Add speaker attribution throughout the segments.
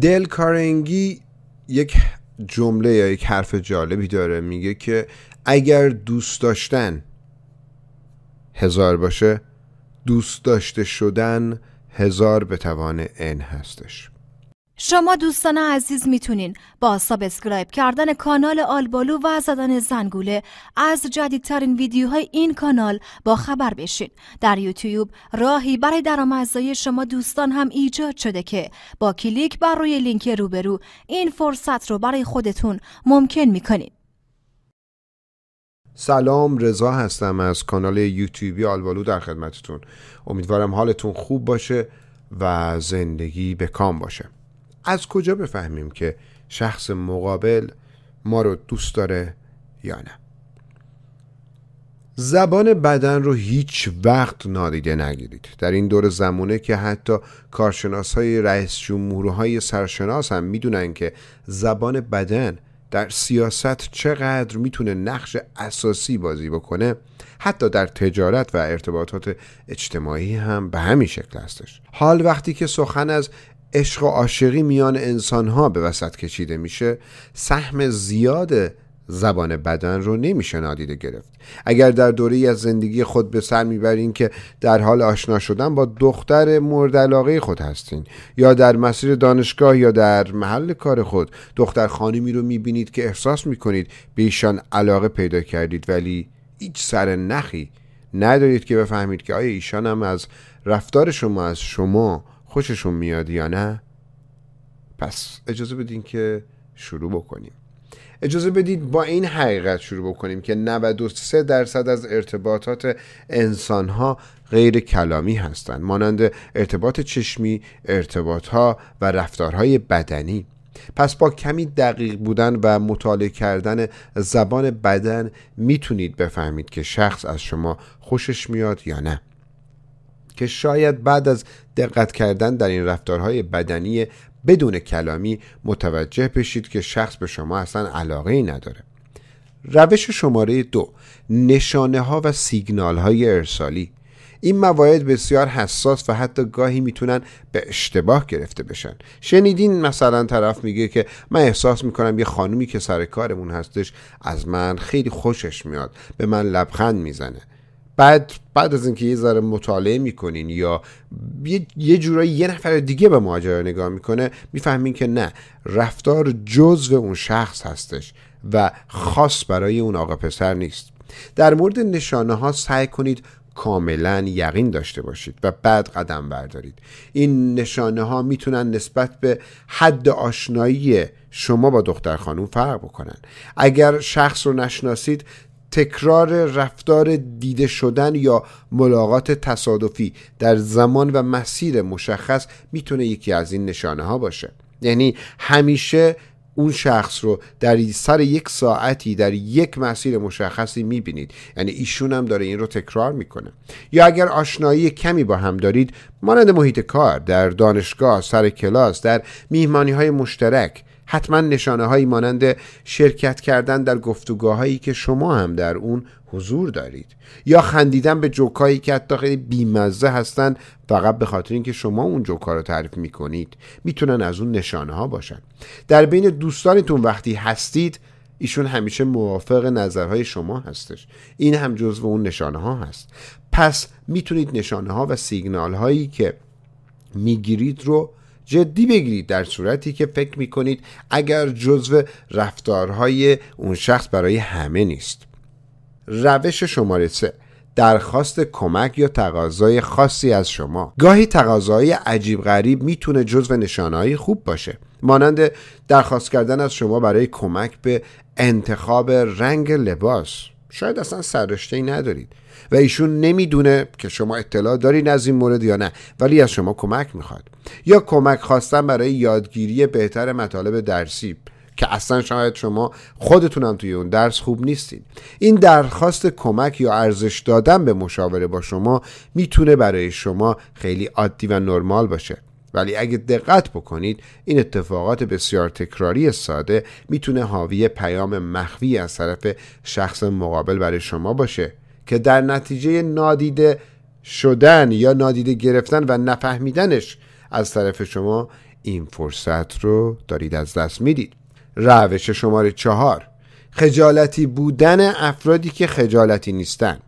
Speaker 1: دل کارنگی یک جمله یا یک حرف جالبی داره میگه که اگر دوست داشتن هزار باشه دوست داشته شدن هزار به توان ان هستش شما دوستان عزیز میتونین با سابسکرایب کردن کانال آلبالو و زدن زنگوله از جدیدترین ویدیوهای این کانال با خبر بشین. در یوتیوب راهی برای درآمدزایی شما دوستان هم ایجاد شده که با کلیک بر روی لینک روبرو این فرصت رو برای خودتون ممکن میکنید. سلام رضا هستم از کانال یوتیوبی آلبالو در خدمتتون. امیدوارم حالتون خوب باشه و زندگی به کام باشه. از کجا بفهمیم که شخص مقابل ما رو دوست داره یا نه زبان بدن رو هیچ وقت نادیده نگیرید در این دور زمانه که حتی کارشناس های رئیس جمهورهای سرشناس هم میدونن که زبان بدن در سیاست چقدر میتونه نقش اساسی بازی بکنه حتی در تجارت و ارتباطات اجتماعی هم به همین شکل هستش حال وقتی که سخن از عشق و عاشقی میان انسان ها به وسط کشیده میشه سهم زیاد زبان بدن رو نمیشه نادیده گرفت اگر در دوره از زندگی خود به سر میبرین که در حال آشنا شدن با دختر مورد علاقه خود هستین یا در مسیر دانشگاه یا در محل کار خود دختر خانمی رو میبینید که احساس میکنید به ایشان علاقه پیدا کردید ولی هیچ سر نخی ندارید که بفهمید که آیا ایشان هم از رفتار شما از شما خوششون میاد یا نه پس اجازه بدین که شروع بکنیم اجازه بدید با این حقیقت شروع بکنیم که 93 درصد از ارتباطات انسان ها غیر کلامی هستند مانند ارتباط چشمی، ارتباط ها و رفتارهای بدنی پس با کمی دقیق بودن و مطالعه کردن زبان بدن میتونید بفهمید که شخص از شما خوشش میاد یا نه که شاید بعد از دقت کردن در این رفتارهای بدنی بدون کلامی متوجه بشید که شخص به شما اصلا علاقه ای نداره روش شماره دو نشانه ها و سیگنال های ارسالی این موارد بسیار حساس و حتی گاهی میتونن به اشتباه گرفته بشن شنیدین مثلا طرف میگه که من احساس میکنم یه خانومی که سر کارمون هستش از من خیلی خوشش میاد به من لبخند میزنه بعد بعد از اینکه یه ذره مطالعه میکنین یا یه, جورایی یه نفر دیگه به ماجرا نگاه میکنه میفهمین که نه رفتار جزو اون شخص هستش و خاص برای اون آقا پسر نیست در مورد نشانه ها سعی کنید کاملا یقین داشته باشید و بعد قدم بردارید این نشانه ها میتونن نسبت به حد آشنایی شما با دختر خانوم فرق بکنن اگر شخص رو نشناسید تکرار رفتار دیده شدن یا ملاقات تصادفی در زمان و مسیر مشخص میتونه یکی از این نشانه ها باشه یعنی همیشه اون شخص رو در سر یک ساعتی در یک مسیر مشخصی میبینید یعنی ایشون هم داره این رو تکرار میکنه یا اگر آشنایی کمی با هم دارید مانند محیط کار در دانشگاه سر کلاس در میهمانی های مشترک حتما نشانه هایی مانند شرکت کردن در هایی که شما هم در اون حضور دارید یا خندیدن به جوکایی که حتی خیلی بیمزه هستن فقط به خاطر اینکه شما اون جوکا رو تعریف میکنید میتونن از اون نشانه ها باشن در بین دوستانتون وقتی هستید ایشون همیشه موافق نظرهای شما هستش این هم جزو اون نشانه ها هست پس میتونید نشانه ها و سیگنال هایی که میگیرید رو جدی بگیرید در صورتی که فکر کنید اگر جزو رفتارهای اون شخص برای همه نیست روش شماره سه، درخواست کمک یا تقاضای خاصی از شما گاهی تقاضای عجیب غریب میتونه جزو نشانهایی خوب باشه مانند درخواست کردن از شما برای کمک به انتخاب رنگ لباس شاید اصلا سررشته ای ندارید و ایشون نمیدونه که شما اطلاع دارین از این مورد یا نه ولی از شما کمک میخواد یا کمک خواستن برای یادگیری بهتر مطالب درسی که اصلا شاید شما خودتونم توی اون درس خوب نیستید این درخواست کمک یا ارزش دادن به مشاوره با شما میتونه برای شما خیلی عادی و نرمال باشه ولی اگه دقت بکنید این اتفاقات بسیار تکراری ساده میتونه حاوی پیام مخفی از طرف شخص مقابل برای شما باشه که در نتیجه نادیده شدن یا نادیده گرفتن و نفهمیدنش از طرف شما این فرصت رو دارید از دست میدید روش شماره چهار خجالتی بودن افرادی که خجالتی نیستن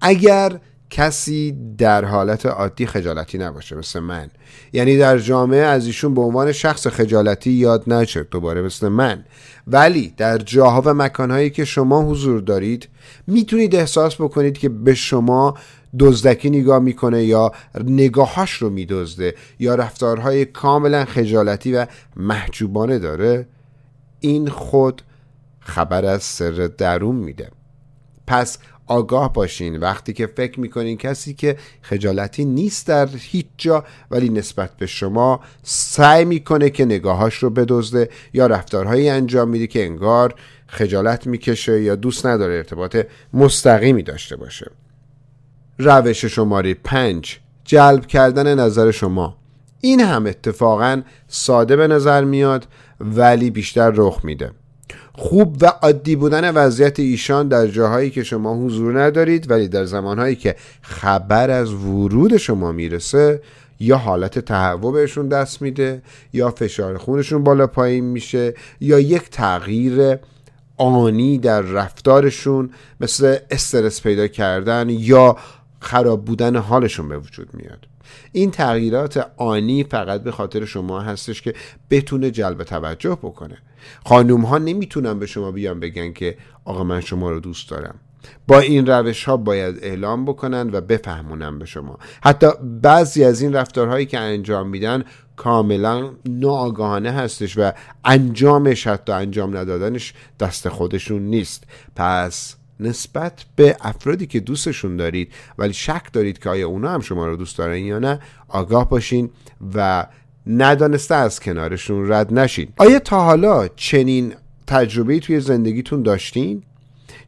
Speaker 1: اگر کسی در حالت عادی خجالتی نباشه مثل من یعنی در جامعه از ایشون به عنوان شخص خجالتی یاد نشه دوباره مثل من ولی در جاها و مکانهایی که شما حضور دارید میتونید احساس بکنید که به شما دزدکی نگاه میکنه یا نگاهاش رو میدزده یا رفتارهای کاملا خجالتی و محجوبانه داره این خود خبر از سر درون میده پس آگاه باشین وقتی که فکر میکنین کسی که خجالتی نیست در هیچ جا ولی نسبت به شما سعی میکنه که نگاهاش رو بدزده یا رفتارهایی انجام میده که انگار خجالت میکشه یا دوست نداره ارتباط مستقیمی داشته باشه روش شماره پنج جلب کردن نظر شما این هم اتفاقا ساده به نظر میاد ولی بیشتر رخ میده خوب و عادی بودن وضعیت ایشان در جاهایی که شما حضور ندارید ولی در زمانهایی که خبر از ورود شما میرسه یا حالت تهوع بهشون دست میده یا فشار خونشون بالا پایین میشه یا یک تغییر آنی در رفتارشون مثل استرس پیدا کردن یا خراب بودن حالشون به وجود میاد این تغییرات آنی فقط به خاطر شما هستش که بتونه جلب توجه بکنه خانوم ها نمیتونن به شما بیان بگن که آقا من شما رو دوست دارم با این روش ها باید اعلام بکنن و بفهمونن به شما حتی بعضی از این رفتارهایی که انجام میدن کاملا ناآگاهانه هستش و انجامش حتی انجام ندادنش دست خودشون نیست پس نسبت به افرادی که دوستشون دارید ولی شک دارید که آیا اونا هم شما رو دوست دارن یا نه آگاه باشین و ندانسته از کنارشون رد نشین آیا تا حالا چنین تجربه توی زندگیتون داشتین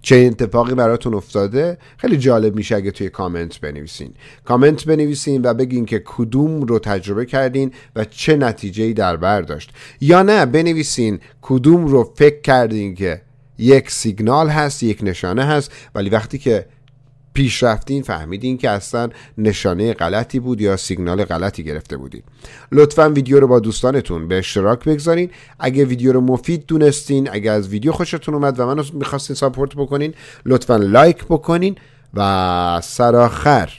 Speaker 1: چه اتفاقی براتون افتاده خیلی جالب میشه اگه توی کامنت بنویسین کامنت بنویسین و بگین که کدوم رو تجربه کردین و چه نتیجه ای در برداشت یا نه بنویسین کدوم رو فکر کردین که یک سیگنال هست یک نشانه هست ولی وقتی که پیش رفتین فهمیدین که اصلا نشانه غلطی بود یا سیگنال غلطی گرفته بودید لطفا ویدیو رو با دوستانتون به اشتراک بگذارین اگه ویدیو رو مفید دونستین اگه از ویدیو خوشتون اومد و منو میخواستین ساپورت بکنین لطفا لایک بکنین و سراخر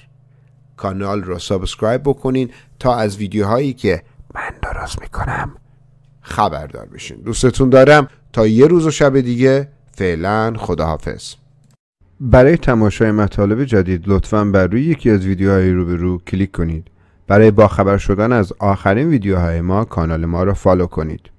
Speaker 1: کانال رو سابسکرایب بکنین تا از ویدیوهایی که من درست میکنم خبردار بشین دوستتون دارم تا یه روز و شب دیگه فعلا خداحافظ برای تماشای مطالب جدید لطفا بر روی یکی از ویدیوهای روبرو کلیک کنید برای باخبر شدن از آخرین ویدیوهای ما کانال ما را فالو کنید